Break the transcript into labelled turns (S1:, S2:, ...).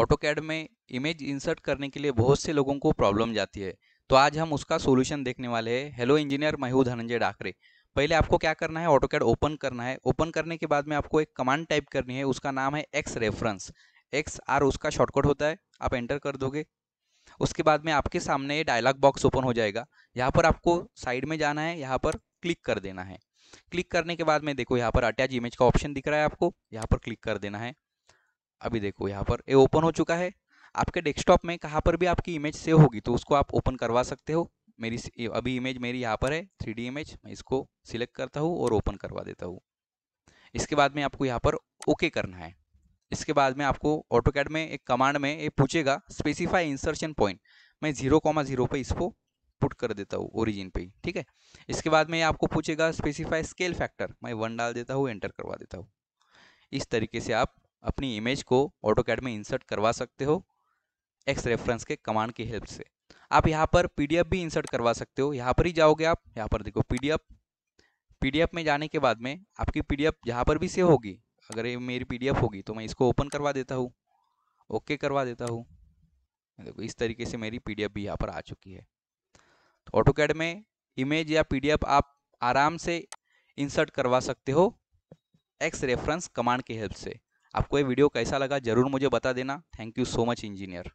S1: auto AutoCAD में image insert करने के लिए बहुत से लोगों को प्रॉब्लम जाती है तो आज हम उसका सोल्यूशन देखने वाले हैं हेलो इंजीनियर मैं हूँ धनंजय डाकरे पहले आपको क्या करना है ऑटो कैड ओपन करना है ओपन करने के बाद में आपको एक कमांड टाइप करनी है उसका नाम है एक्स रेफरेंस एक्स आर उसका शॉर्टकट होता है आप एंटर कर दोगे उसके बाद में आपके सामने ये डायलॉग बॉक्स ओपन हो जाएगा यहाँ पर आपको साइड में जाना है यहाँ पर क्लिक कर देना है क्लिक करने के बाद में देखो यहाँ पर अटैच इमेज का ऑप्शन दिख रहा है आपको यहाँ पर क्लिक कर देना है अभी देखो यहाँ पर ये ओपन हो चुका है आपके डेस्कटॉप में कहाँ पर भी आपकी इमेज सेव होगी तो उसको आप ओपन करवा सकते हो मेरी अभी इमेज मेरी यहाँ पर है थ्री इमेज मैं इसको सिलेक्ट करता हूँ और ओपन करवा देता हूँ इसके बाद में आपको यहाँ पर ओके करना है इसके बाद में आपको ऑटो कैड में एक कमांड में ये पूछेगा स्पेसिफाई इंसर्शन पॉइंट मैं जीरो कॉमा जीरो पे इसको पुट कर देता हूँ ओरिजिन पे ठीक है इसके बाद में आपको पूछेगा स्पेसिफाई स्केल फैक्टर मैं वन डाल देता हूँ एंटर करवा देता हूँ इस तरीके से आप अपनी इमेज को ऑटो कैड में इंसर्ट करवा सकते हो एक्स रेफरेंस के कमांड की हेल्प से आप यहाँ पर पीडीएफ भी इंसर्ट करवा सकते हो यहाँ पर ही जाओगे आप यहाँ पर देखो पीडीएफ पीडीएफ में जाने के बाद में आपकी पीडीएफ यहाँ पर भी सेव होगी अगर ये मेरी पीडीएफ होगी तो मैं इसको ओपन करवा देता हूँ ओके करवा देता हूँ देखो इस तरीके से मेरी पी भी यहाँ पर आ चुकी है तो ऑटो कैड में इमेज या पी आप आराम से इंसर्ट करवा सकते हो एक्स रेफरेंस कमांड की हेल्प से आपको ये वीडियो कैसा लगा ज़रूर मुझे बता देना thank you so much engineer